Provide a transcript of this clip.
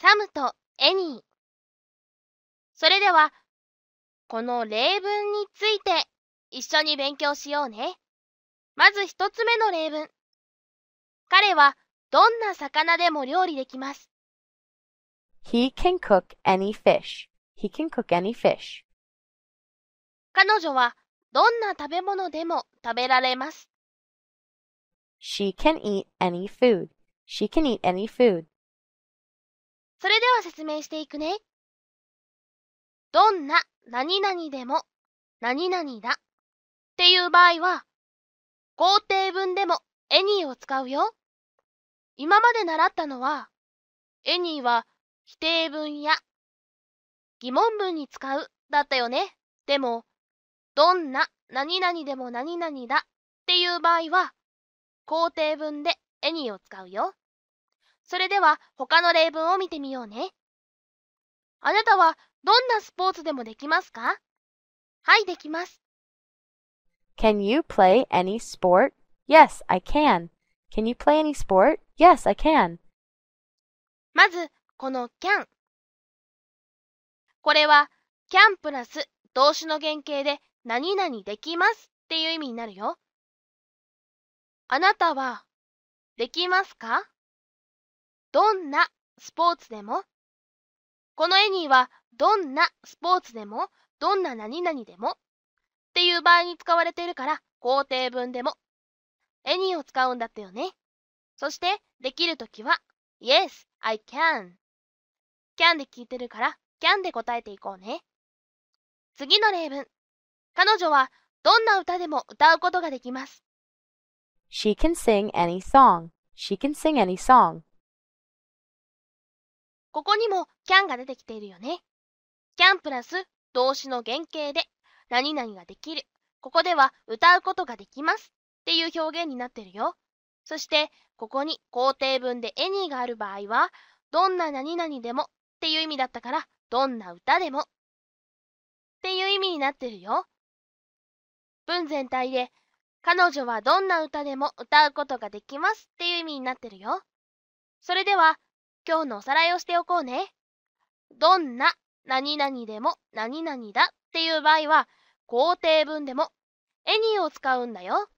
サムとエニー。それでは、この例文について一緒に勉強しようね。まず一つ目の例文。彼はどんな魚でも料理できます。He can cook any fish. He can cook any fish. 彼女はどんな食べ物でも食べられます。She can eat any food. She can eat any food. それでは説明していくね。どんな何々でも何々だっていう場合は、肯定文でもエニーを使うよ。今まで習ったのは、エニーは否定文や疑問文に使うだったよね。でも、どんな何々でも何々だっていう場合は、肯定文でエニーを使うよ。それでは他の例文を見てみようね。あなたはどんなスポーツでもできますかはい、できます。Can you play any sport? Yes, I can. Can you play any sport? Yes, I can. まず、この can。これは can プラス動詞の原型で何々できますっていう意味になるよ。あなたはできますかどんなスポーツでもこの絵にはどんなスポーツでもどんな何々でもっていう場合に使われているから肯定文でもエニーを使うんだったよね。そしてできるときは Yes, I can. can で聞いてるから can で答えていこうね。次の例文。彼女はどんな歌でも歌うことができます。She can sing any song. She can sing any song. ここにもキャンが出てきているよね。キャンプラス動詞の原型で何々ができる。ここでは歌うことができますっていう表現になってるよ。そして、ここに肯定文でエニーがある場合は、どんな何々でもっていう意味だったから、どんな歌でもっていう意味になってるよ。文全体で、彼女はどんな歌でも歌うことができますっていう意味になってるよ。それでは、今日のおさらいをしておこうね。どんな何々でも何々だっていう場合は、肯定文でも、エニーを使うんだよ。